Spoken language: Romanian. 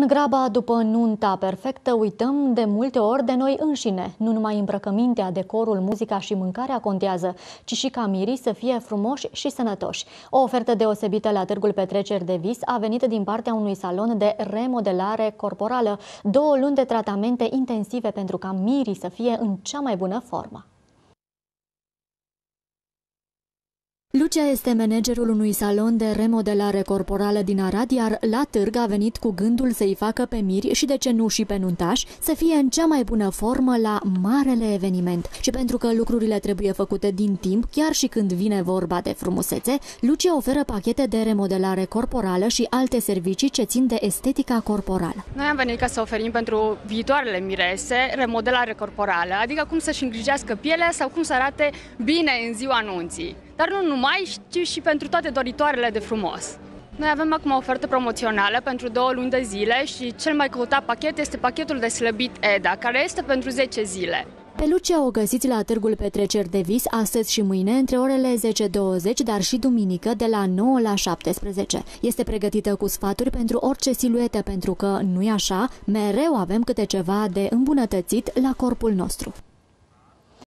În graba după nunta perfectă uităm de multe ori de noi înșine. Nu numai îmbrăcămintea, decorul, muzica și mâncarea contează, ci și ca mirii să fie frumoși și sănătoși. O ofertă deosebită la Târgul Petreceri de Vis a venit din partea unui salon de remodelare corporală. Două luni de tratamente intensive pentru ca mirii să fie în cea mai bună formă. Lucia este managerul unui salon de remodelare corporală din Arad, iar la târg a venit cu gândul să-i facă pe miri și de ce nu și pe nuntaș să fie în cea mai bună formă la marele eveniment. Și pentru că lucrurile trebuie făcute din timp, chiar și când vine vorba de frumusețe, Lucia oferă pachete de remodelare corporală și alte servicii ce țin de estetica corporală. Noi am venit ca să oferim pentru viitoarele mirese remodelare corporală, adică cum să-și îngrijească pielea sau cum să arate bine în ziua anunții dar nu numai, ci și pentru toate doritoarele de frumos. Noi avem acum o ofertă promoțională pentru două luni de zile și cel mai căutat pachet este pachetul de slăbit EDA, care este pentru 10 zile. Pelucia o găsiți la Târgul Petreceri de Vis astăzi și mâine între orele 10-20, dar și duminică de la 9 la 17. Este pregătită cu sfaturi pentru orice siluetă, pentru că, nu-i așa, mereu avem câte ceva de îmbunătățit la corpul nostru.